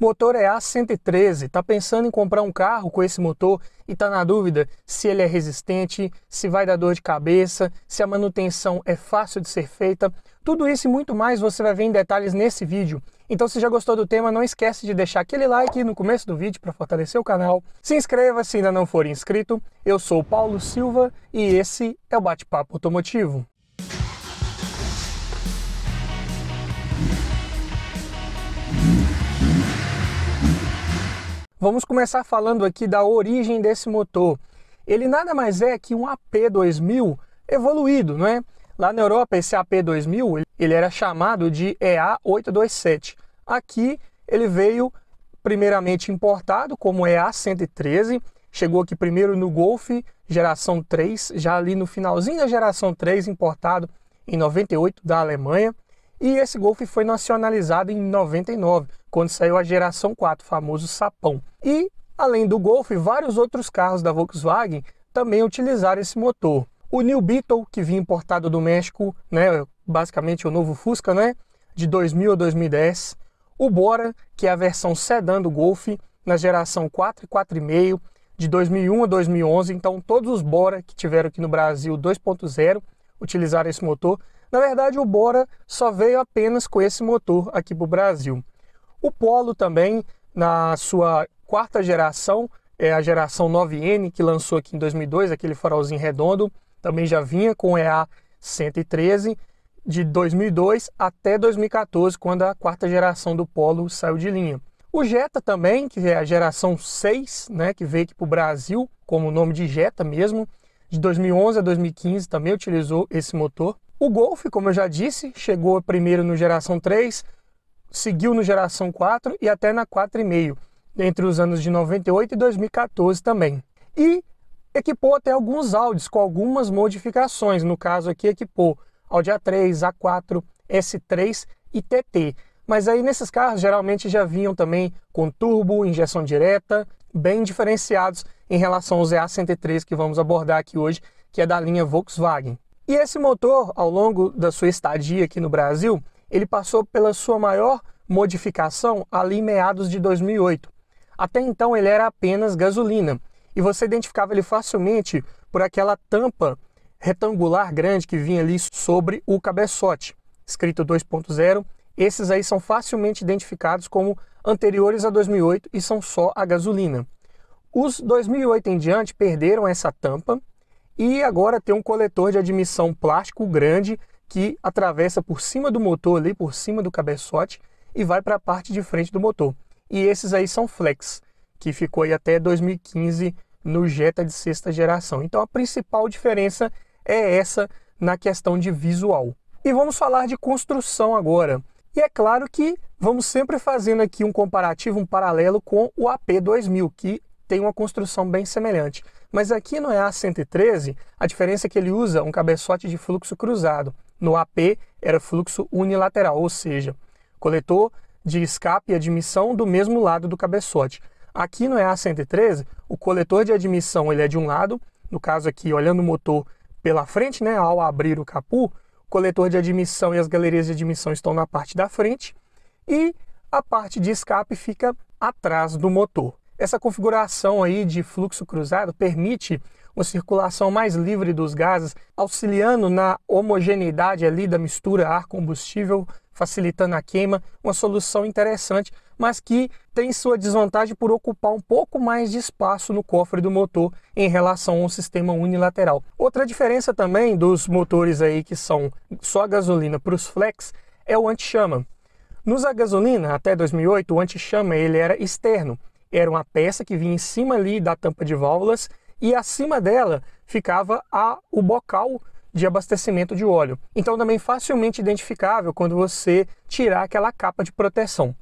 Motor é A113, está pensando em comprar um carro com esse motor e está na dúvida se ele é resistente, se vai dar dor de cabeça, se a manutenção é fácil de ser feita. Tudo isso e muito mais você vai ver em detalhes nesse vídeo. Então se já gostou do tema, não esquece de deixar aquele like no começo do vídeo para fortalecer o canal. Se inscreva se ainda não for inscrito. Eu sou Paulo Silva e esse é o Bate-Papo Automotivo. Vamos começar falando aqui da origem desse motor. Ele nada mais é que um AP2000 evoluído, não é? Lá na Europa, esse AP2000 ele era chamado de EA827. Aqui ele veio primeiramente importado como EA113, chegou aqui primeiro no Golf geração 3, já ali no finalzinho da geração 3, importado em 98 da Alemanha, e esse Golf foi nacionalizado em 99 quando saiu a geração 4, famoso sapão. E, além do Golf, vários outros carros da Volkswagen também utilizaram esse motor. O New Beetle, que vinha importado do México, né, basicamente o novo Fusca, né, de 2000 a 2010. O Bora, que é a versão sedã do Golf, na geração 4 e 4,5, de 2001 a 2011. Então, todos os Bora que tiveram aqui no Brasil 2.0 utilizaram esse motor. Na verdade, o Bora só veio apenas com esse motor aqui para o Brasil. O Polo também, na sua quarta geração, é a geração 9N, que lançou aqui em 2002, aquele farolzinho redondo, também já vinha com o EA 113 de 2002 até 2014, quando a quarta geração do Polo saiu de linha. O Jetta também, que é a geração 6, né, que veio aqui para o Brasil, como o nome de Jetta mesmo, de 2011 a 2015 também utilizou esse motor. O Golf, como eu já disse, chegou primeiro no geração 3, seguiu no geração 4 e até na 4,5, entre os anos de 98 e 2014 também. E equipou até alguns áudios com algumas modificações, no caso aqui equipou Audi A3, A4, S3 e TT. Mas aí nesses carros geralmente já vinham também com turbo, injeção direta, bem diferenciados em relação ao ZA103 que vamos abordar aqui hoje, que é da linha Volkswagen. E esse motor, ao longo da sua estadia aqui no Brasil, ele passou pela sua maior modificação ali em meados de 2008. Até então ele era apenas gasolina e você identificava ele facilmente por aquela tampa retangular grande que vinha ali sobre o cabeçote, escrito 2.0. Esses aí são facilmente identificados como anteriores a 2008 e são só a gasolina. Os 2008 em diante perderam essa tampa e agora tem um coletor de admissão plástico grande que atravessa por cima do motor ali, por cima do cabeçote e vai para a parte de frente do motor. E esses aí são flex, que ficou aí até 2015 no Jetta de sexta geração. Então a principal diferença é essa na questão de visual. E vamos falar de construção agora. E é claro que vamos sempre fazendo aqui um comparativo, um paralelo com o AP2000, que tem uma construção bem semelhante. Mas aqui no EA113, a diferença é que ele usa um cabeçote de fluxo cruzado. No AP, era fluxo unilateral, ou seja, coletor de escape e admissão do mesmo lado do cabeçote. Aqui no EA113, o coletor de admissão ele é de um lado, no caso aqui, olhando o motor pela frente, né, ao abrir o capu, o coletor de admissão e as galerias de admissão estão na parte da frente e a parte de escape fica atrás do motor. Essa configuração aí de fluxo cruzado permite uma circulação mais livre dos gases, auxiliando na homogeneidade ali da mistura ar-combustível, facilitando a queima, uma solução interessante, mas que tem sua desvantagem por ocupar um pouco mais de espaço no cofre do motor em relação ao sistema unilateral. Outra diferença também dos motores aí que são só gasolina para os flex é o anti-chama. Nos a gasolina, até 2008, o anti-chama ele era externo. Era uma peça que vinha em cima ali da tampa de válvulas e acima dela ficava a, o bocal de abastecimento de óleo. Então também facilmente identificável quando você tirar aquela capa de proteção.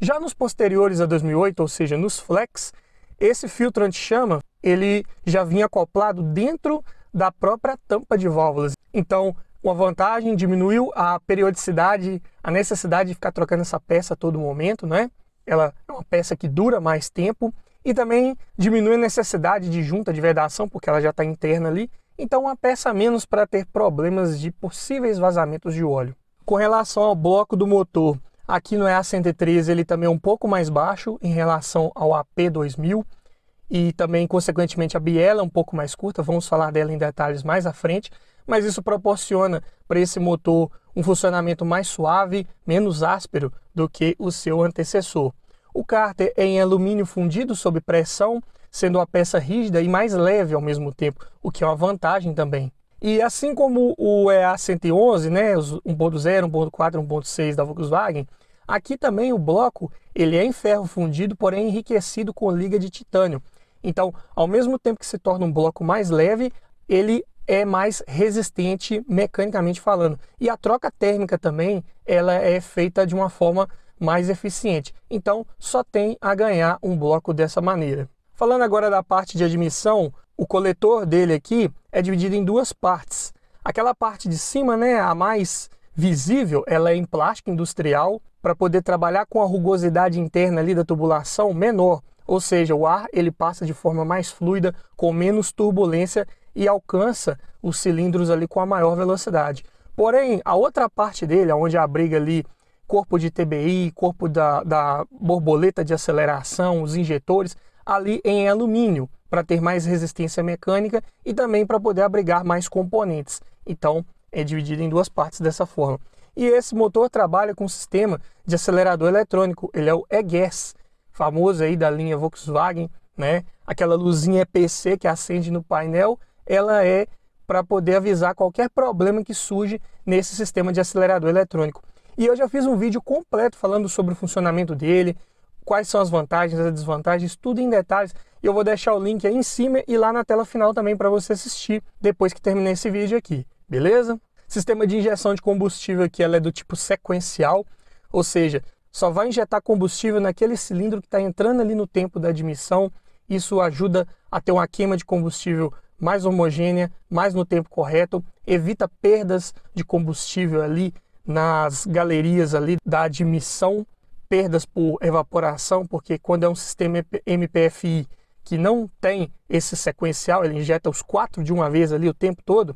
Já nos posteriores a 2008, ou seja, nos Flex, esse filtro anti-chama ele já vinha acoplado dentro da própria tampa de válvulas. Então, uma vantagem diminuiu a periodicidade, a necessidade de ficar trocando essa peça a todo momento, né? Ela é uma peça que dura mais tempo e também diminui a necessidade de junta de vedação, porque ela já está interna ali, então uma peça menos para ter problemas de possíveis vazamentos de óleo. Com relação ao bloco do motor, aqui no ea 113 ele também é um pouco mais baixo em relação ao AP2000 e também, consequentemente, a biela é um pouco mais curta, vamos falar dela em detalhes mais à frente, mas isso proporciona para esse motor um funcionamento mais suave, menos áspero do que o seu antecessor. O cárter é em alumínio fundido sob pressão, sendo uma peça rígida e mais leve ao mesmo tempo, o que é uma vantagem também. E assim como o EA111, né, os 1.0, 1.4, 1.6 da Volkswagen, aqui também o bloco ele é em ferro fundido, porém enriquecido com liga de titânio. Então, ao mesmo tempo que se torna um bloco mais leve, ele é mais resistente mecanicamente falando. E a troca térmica também, ela é feita de uma forma mais eficiente. Então, só tem a ganhar um bloco dessa maneira. Falando agora da parte de admissão, o coletor dele aqui é dividido em duas partes. Aquela parte de cima, né, a mais visível, ela é em plástico industrial para poder trabalhar com a rugosidade interna ali da tubulação menor, ou seja, o ar ele passa de forma mais fluida, com menos turbulência e alcança os cilindros ali com a maior velocidade. Porém, a outra parte dele, onde abriga ali corpo de TBI, corpo da, da borboleta de aceleração, os injetores, ali em alumínio, para ter mais resistência mecânica e também para poder abrigar mais componentes. Então, é dividido em duas partes dessa forma. E esse motor trabalha com um sistema de acelerador eletrônico, ele é o EGS, famoso aí da linha Volkswagen, né? Aquela luzinha EPC que acende no painel, ela é para poder avisar qualquer problema que surge nesse sistema de acelerador eletrônico. E eu já fiz um vídeo completo falando sobre o funcionamento dele, quais são as vantagens, as desvantagens, tudo em detalhes. Eu vou deixar o link aí em cima e lá na tela final também para você assistir depois que terminar esse vídeo aqui, beleza? Sistema de injeção de combustível aqui ela é do tipo sequencial, ou seja, só vai injetar combustível naquele cilindro que está entrando ali no tempo da admissão. Isso ajuda a ter uma queima de combustível mais homogênea, mais no tempo correto, evita perdas de combustível ali nas galerias ali da admissão, perdas por evaporação, porque quando é um sistema MPFI que não tem esse sequencial, ele injeta os quatro de uma vez ali o tempo todo,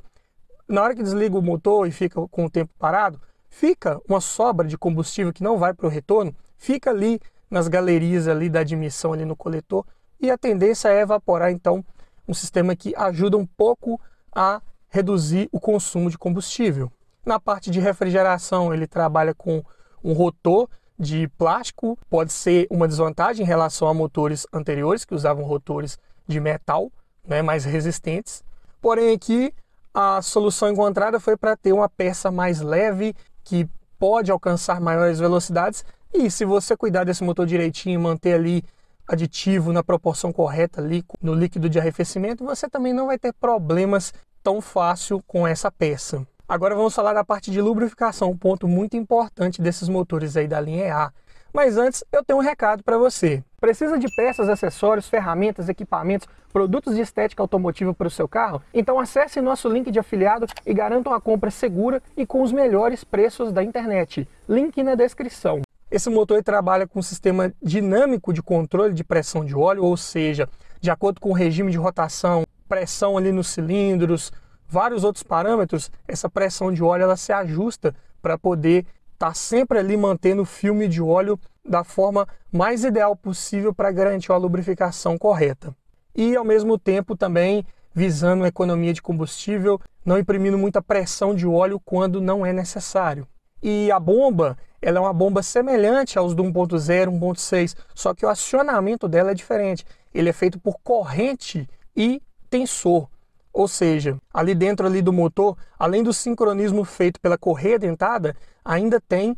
na hora que desliga o motor e fica com o tempo parado, fica uma sobra de combustível que não vai para o retorno, fica ali nas galerias ali da admissão ali no coletor e a tendência é evaporar então um sistema que ajuda um pouco a reduzir o consumo de combustível. Na parte de refrigeração, ele trabalha com um rotor de plástico, pode ser uma desvantagem em relação a motores anteriores que usavam rotores de metal, né, mais resistentes. Porém, aqui a solução encontrada foi para ter uma peça mais leve que pode alcançar maiores velocidades. E se você cuidar desse motor direitinho e manter ali aditivo na proporção correta ali no líquido de arrefecimento, você também não vai ter problemas tão fácil com essa peça. Agora vamos falar da parte de lubrificação, um ponto muito importante desses motores aí da linha EA. Mas antes, eu tenho um recado para você. Precisa de peças, acessórios, ferramentas, equipamentos, produtos de estética automotiva para o seu carro? Então acesse nosso link de afiliado e garanta uma compra segura e com os melhores preços da internet. Link na descrição. Esse motor trabalha com um sistema dinâmico de controle de pressão de óleo, ou seja, de acordo com o regime de rotação, pressão ali nos cilindros, vários outros parâmetros, essa pressão de óleo ela se ajusta para poder estar tá sempre ali mantendo o filme de óleo da forma mais ideal possível para garantir a lubrificação correta. E ao mesmo tempo também visando a economia de combustível, não imprimindo muita pressão de óleo quando não é necessário. E a bomba, ela é uma bomba semelhante aos do 1.0, 1.6, só que o acionamento dela é diferente. Ele é feito por corrente e tensor. Ou seja, ali dentro ali do motor, além do sincronismo feito pela correia dentada, ainda tem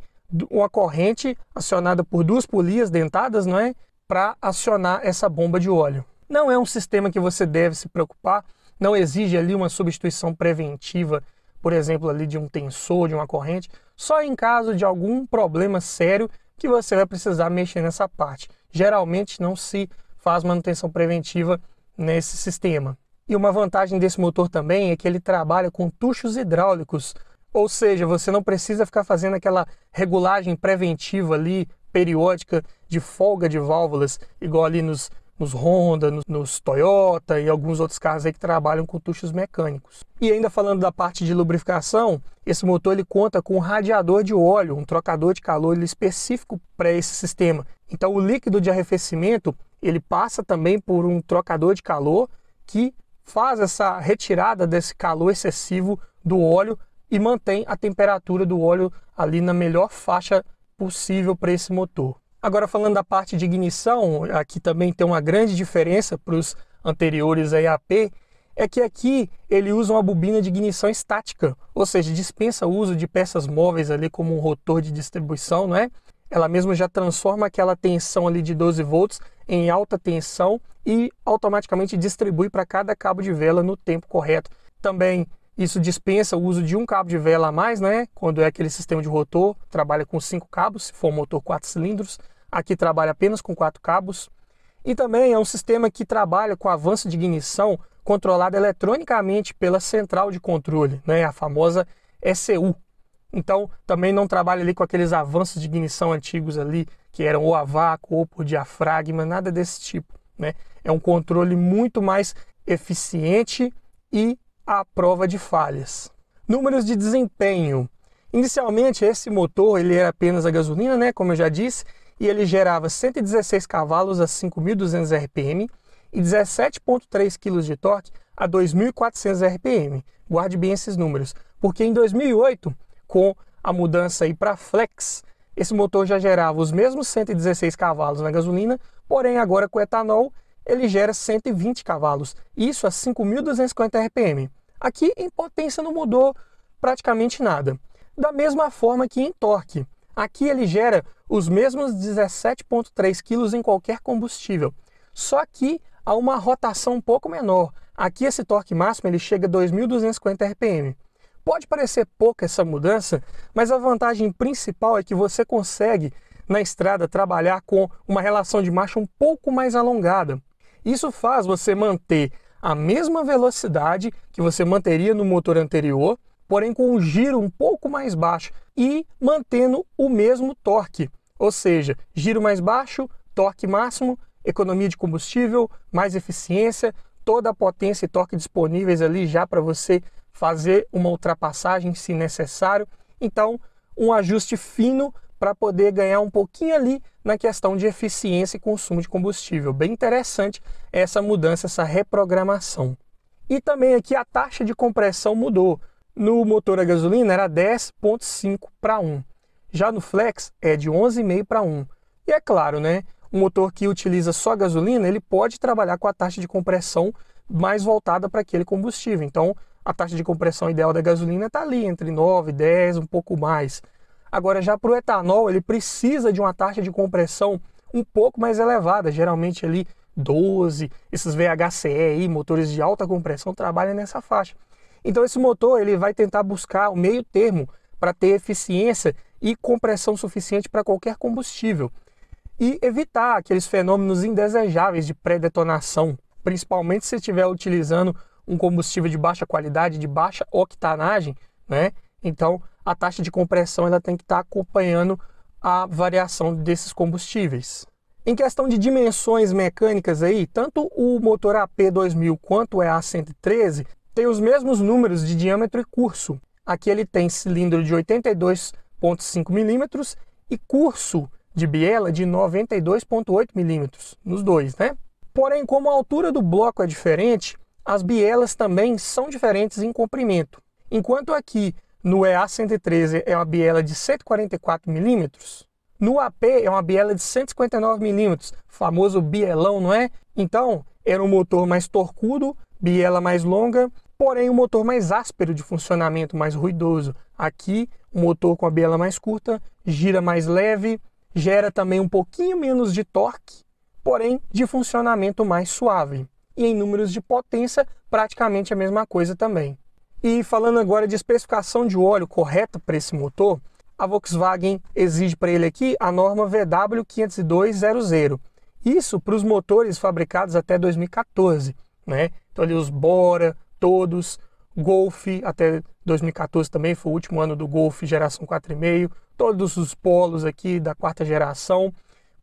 uma corrente acionada por duas polias dentadas, não é? Para acionar essa bomba de óleo. Não é um sistema que você deve se preocupar, não exige ali uma substituição preventiva, por exemplo, ali de um tensor, de uma corrente, só em caso de algum problema sério que você vai precisar mexer nessa parte. Geralmente não se faz manutenção preventiva nesse sistema. E uma vantagem desse motor também é que ele trabalha com tuchos hidráulicos, ou seja, você não precisa ficar fazendo aquela regulagem preventiva ali, periódica, de folga de válvulas, igual ali nos, nos Honda, nos, nos Toyota e alguns outros carros aí que trabalham com tuchos mecânicos. E ainda falando da parte de lubrificação, esse motor ele conta com um radiador de óleo, um trocador de calor específico para esse sistema. Então o líquido de arrefecimento ele passa também por um trocador de calor que faz essa retirada desse calor excessivo do óleo e mantém a temperatura do óleo ali na melhor faixa possível para esse motor. Agora falando da parte de ignição, aqui também tem uma grande diferença para os anteriores aí AP, é que aqui ele usa uma bobina de ignição estática, ou seja, dispensa o uso de peças móveis ali como um rotor de distribuição, não é? Ela mesma já transforma aquela tensão ali de 12 volts em alta tensão e automaticamente distribui para cada cabo de vela no tempo correto. Também isso dispensa o uso de um cabo de vela a mais, né? Quando é aquele sistema de rotor, trabalha com cinco cabos, se for um motor quatro cilindros. Aqui trabalha apenas com quatro cabos. E também é um sistema que trabalha com avanço de ignição controlado eletronicamente pela central de controle, né? A famosa ECU. Então, também não trabalha ali com aqueles avanços de ignição antigos ali, que eram ou a vácuo ou por diafragma, nada desse tipo. Né? É um controle muito mais eficiente e à prova de falhas. Números de desempenho. Inicialmente esse motor ele era apenas a gasolina, né, como eu já disse, e ele gerava 116 cavalos a 5.200 rpm e 17.3 kg de torque a 2.400 rpm. Guarde bem esses números, porque em 2008, com a mudança aí para flex, esse motor já gerava os mesmos 116 cavalos na gasolina, porém agora com etanol ele gera 120 cavalos, isso a 5.250 RPM. Aqui em potência não mudou praticamente nada. Da mesma forma que em torque. Aqui ele gera os mesmos 17,3 kg em qualquer combustível. Só que há uma rotação um pouco menor. Aqui esse torque máximo ele chega a 2.250 RPM. Pode parecer pouca essa mudança, mas a vantagem principal é que você consegue, na estrada, trabalhar com uma relação de marcha um pouco mais alongada. Isso faz você manter a mesma velocidade que você manteria no motor anterior, porém com um giro um pouco mais baixo e mantendo o mesmo torque, ou seja, giro mais baixo, torque máximo, economia de combustível, mais eficiência, toda a potência e torque disponíveis ali já para você fazer uma ultrapassagem se necessário. Então, um ajuste fino para poder ganhar um pouquinho ali na questão de eficiência e consumo de combustível. Bem interessante essa mudança, essa reprogramação. E também aqui a taxa de compressão mudou. No motor a gasolina era 10.5 para 1. Já no Flex é de 11,5 para 1. E é claro, né? Um motor que utiliza só gasolina, ele pode trabalhar com a taxa de compressão mais voltada para aquele combustível. Então, a taxa de compressão ideal da gasolina está ali entre 9, 10, um pouco mais. Agora, já para o etanol, ele precisa de uma taxa de compressão um pouco mais elevada, geralmente ali 12. Esses VHCE, motores de alta compressão, trabalham nessa faixa. Então, esse motor ele vai tentar buscar o meio termo para ter eficiência e compressão suficiente para qualquer combustível e evitar aqueles fenômenos indesejáveis de pré-detonação, principalmente se estiver utilizando um combustível de baixa qualidade, de baixa octanagem, né? Então a taxa de compressão ela tem que estar tá acompanhando a variação desses combustíveis. Em questão de dimensões mecânicas aí, tanto o motor AP2000 quanto o EA113 tem os mesmos números de diâmetro e curso. Aqui ele tem cilindro de 82.5 milímetros e curso de biela de 92.8 milímetros nos dois, né? Porém, como a altura do bloco é diferente, as bielas também são diferentes em comprimento. Enquanto aqui no EA113 é uma biela de 144 milímetros, no AP é uma biela de 159 milímetros, famoso bielão, não é? Então, era um motor mais torcudo, biela mais longa, porém um motor mais áspero de funcionamento, mais ruidoso. Aqui, um motor com a biela mais curta, gira mais leve, gera também um pouquinho menos de torque, porém de funcionamento mais suave e em números de potência, praticamente a mesma coisa também. E falando agora de especificação de óleo correta para esse motor, a Volkswagen exige para ele aqui a norma VW50200. Isso para os motores fabricados até 2014, né? Então ali os Bora, todos, Golf até 2014 também foi o último ano do Golf geração 4,5, todos os polos aqui da quarta geração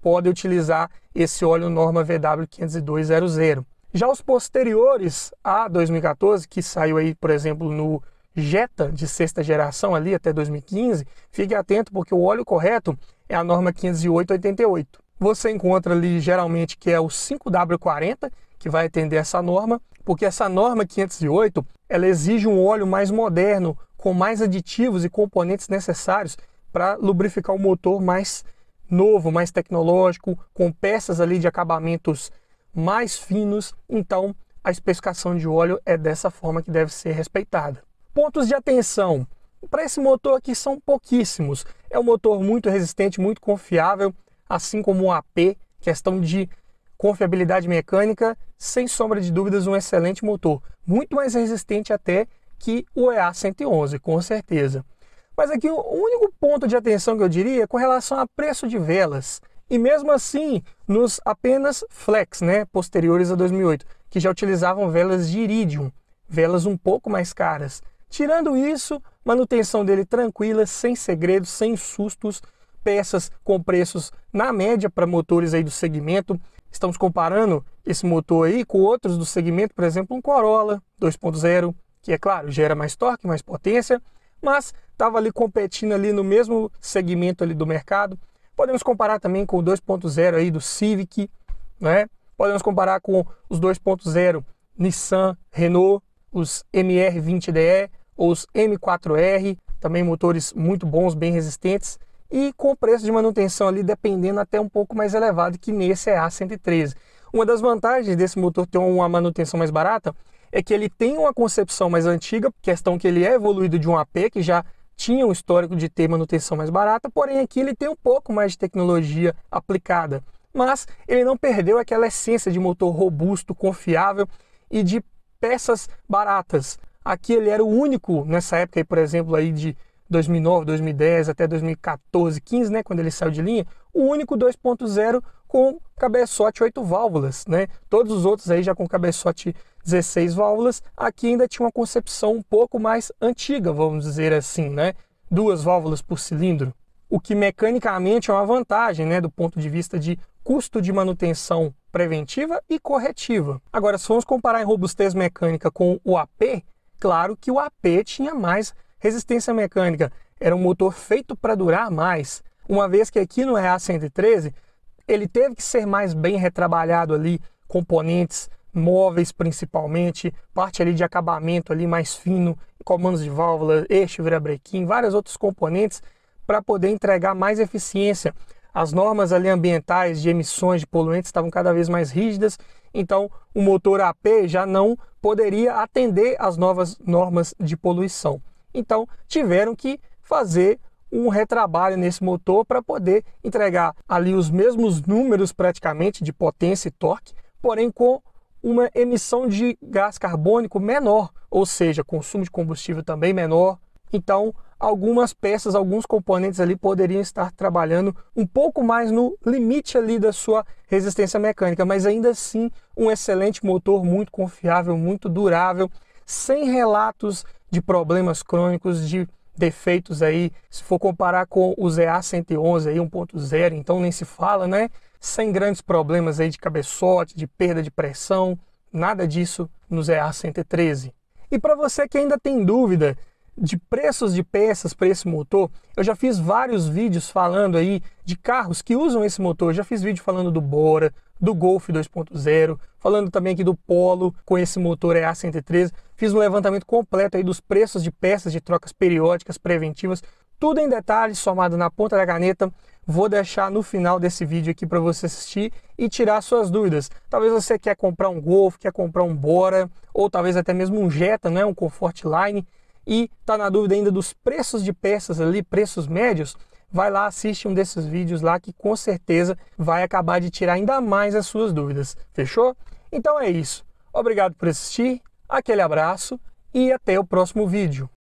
podem utilizar esse óleo norma VW50200. Já os posteriores a 2014, que saiu aí, por exemplo, no Jetta de sexta geração ali até 2015, fique atento porque o óleo correto é a norma 50888. Você encontra ali geralmente que é o 5W40 que vai atender essa norma, porque essa norma 508 ela exige um óleo mais moderno, com mais aditivos e componentes necessários para lubrificar o motor mais novo, mais tecnológico, com peças ali de acabamentos mais finos, então a especificação de óleo é dessa forma que deve ser respeitada. Pontos de atenção. Para esse motor aqui são pouquíssimos. É um motor muito resistente, muito confiável, assim como o AP, questão de confiabilidade mecânica, sem sombra de dúvidas um excelente motor, muito mais resistente até que o EA111, com certeza. Mas aqui o único ponto de atenção que eu diria é com relação a preço de velas. E mesmo assim, nos apenas flex, né, posteriores a 2008, que já utilizavam velas de iridium, velas um pouco mais caras. Tirando isso, manutenção dele tranquila, sem segredos, sem sustos, peças com preços na média para motores aí do segmento. Estamos comparando esse motor aí com outros do segmento, por exemplo, um Corolla 2.0, que é claro, gera mais torque, mais potência, mas estava ali competindo ali no mesmo segmento ali do mercado. Podemos comparar também com o 2.0 aí do Civic, né? Podemos comparar com os 2.0 Nissan, Renault, os MR20DE, os M4R, também motores muito bons, bem resistentes e com preço de manutenção ali dependendo até um pouco mais elevado que nesse é a 113 Uma das vantagens desse motor ter uma manutenção mais barata é que ele tem uma concepção mais antiga, questão que ele é evoluído de um AP que já tinha um histórico de ter manutenção mais barata, porém aqui ele tem um pouco mais de tecnologia aplicada. Mas ele não perdeu aquela essência de motor robusto, confiável e de peças baratas. Aqui ele era o único nessa época, aí, por exemplo, aí de 2009, 2010 até 2014, 15, né, quando ele saiu de linha, o único 2.0 com cabeçote 8 válvulas, né? Todos os outros aí já com cabeçote 16 válvulas, aqui ainda tinha uma concepção um pouco mais antiga, vamos dizer assim, né? Duas válvulas por cilindro, o que mecanicamente é uma vantagem, né, do ponto de vista de custo de manutenção preventiva e corretiva. Agora, se formos comparar em robustez mecânica com o AP, claro que o AP tinha mais resistência mecânica, era um motor feito para durar mais, uma vez que aqui no ea 113 ele teve que ser mais bem retrabalhado ali, componentes móveis principalmente, parte ali de acabamento ali mais fino, comandos de válvula, eixo, virabrequim, vários outros componentes para poder entregar mais eficiência. As normas ali ambientais de emissões de poluentes estavam cada vez mais rígidas, então o motor AP já não poderia atender às novas normas de poluição. Então tiveram que fazer um retrabalho nesse motor para poder entregar ali os mesmos números praticamente de potência e torque, porém com uma emissão de gás carbônico menor, ou seja, consumo de combustível também menor. Então, algumas peças, alguns componentes ali poderiam estar trabalhando um pouco mais no limite ali da sua resistência mecânica, mas ainda assim um excelente motor, muito confiável, muito durável, sem relatos de problemas crônicos, de defeitos aí, se for comparar com o ZA111 aí 1.0, então nem se fala, né? sem grandes problemas aí de cabeçote, de perda de pressão, nada disso no ZA113. E para você que ainda tem dúvida de preços de peças para esse motor, eu já fiz vários vídeos falando aí de carros que usam esse motor. Eu já fiz vídeo falando do Bora, do Golf 2.0, falando também aqui do Polo com esse motor EA113. Fiz um levantamento completo aí dos preços de peças de trocas periódicas preventivas, tudo em detalhes somado na ponta da caneta vou deixar no final desse vídeo aqui para você assistir e tirar suas dúvidas. Talvez você quer comprar um Golf, quer comprar um Bora, ou talvez até mesmo um Jetta, né, um Line e está na dúvida ainda dos preços de peças ali, preços médios, vai lá, assiste um desses vídeos lá que com certeza vai acabar de tirar ainda mais as suas dúvidas. Fechou? Então é isso. Obrigado por assistir, aquele abraço e até o próximo vídeo.